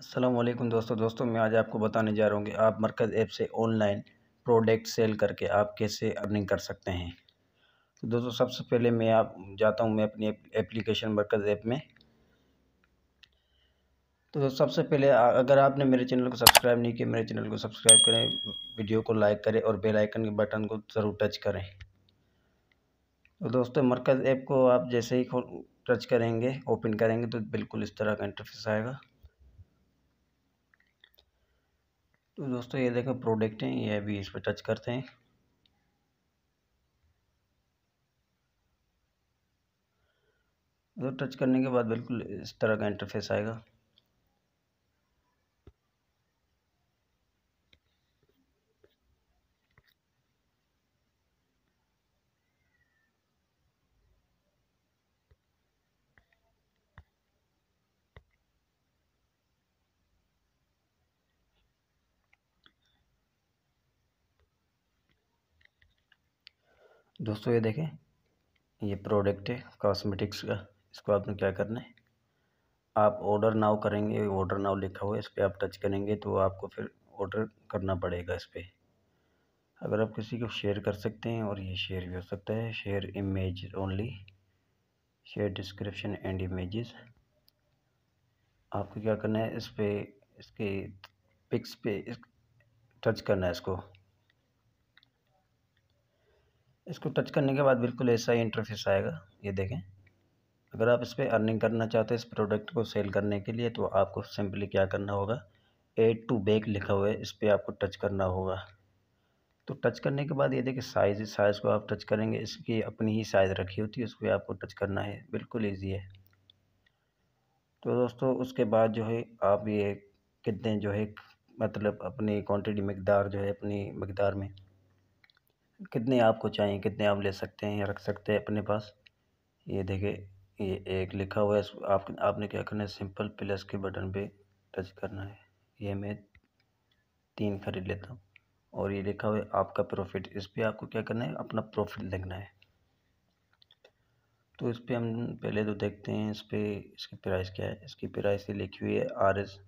असलम दोस्तों दोस्तों मैं आज आपको बताने जा रहा हूँ कि आप मरकज़ ऐप से ऑनलाइन प्रोडक्ट सेल करके आप कैसे अर्निंग कर सकते हैं तो दोस्तों सबसे पहले मैं आप जाता हूँ मैं अपनी एप्लीकेशन मरकज़ ऐप में तो सबसे पहले अगर आपने मेरे चैनल को सब्सक्राइब नहीं किया मेरे चैनल को सब्सक्राइब करें वीडियो को लाइक करें और बेल आइकन के बटन को ज़रूर टच करें तो दोस्तों मरकज़ ऐप को आप जैसे ही टच करेंगे ओपन करेंगे तो बिल्कुल इस तरह का इंटरफेस आएगा तो दोस्तों ये देखो प्रोडक्ट हैं ये अभी इस पर टच करते हैं तो टच करने के बाद बिल्कुल इस तरह का इंटरफेस आएगा दोस्तों ये देखें ये प्रोडक्ट है कॉस्मेटिक्स का इसको आपने क्या करना है आप ऑर्डर नाव करेंगे ऑर्डर नाव लिखा हुआ है इस पर आप टच करेंगे तो आपको फिर ऑर्डर करना पड़ेगा इस पर अगर आप किसी को शेयर कर सकते हैं और ये शेयर भी हो सकता है share image only share description and images आपको क्या करना है इस पर इसके पिक्स पे इस, टच करना है इसको इसको टच करने के बाद बिल्कुल ऐसा ही इंटरफेस आएगा ये देखें अगर आप इस पर अर्निंग करना चाहते हैं इस प्रोडक्ट को सेल करने के लिए तो आपको सिंपली क्या करना होगा एड टू बैक लिखा हुआ है इस पर आपको टच करना होगा तो टच करने के बाद ये देखिए साइज़ इस साइज़ को आप टच करेंगे इसकी अपनी ही साइज़ रखी होती है उस पर आपको टच करना है बिल्कुल ईजी है तो दोस्तों उसके बाद जो है आप ये कितने जो है मतलब अपनी क्वान्टिटी मकदार जो है अपनी मकदार में कितने आपको चाहिए कितने आप ले सकते हैं या रख सकते हैं अपने पास ये देखे ये एक लिखा हुआ है आप आपने क्या करना है सिंपल प्लस के बटन पे टच करना है ये मैं तीन खरीद लेता हूँ और ये लिखा हुआ है आपका प्रॉफिट इस पर आपको क्या करना है अपना प्रॉफिट लिखना है तो इस पर हम पहले तो देखते हैं इस पर इसकी प्राइस क्या है इसकी प्राइस ये लिखी हुई है आर एस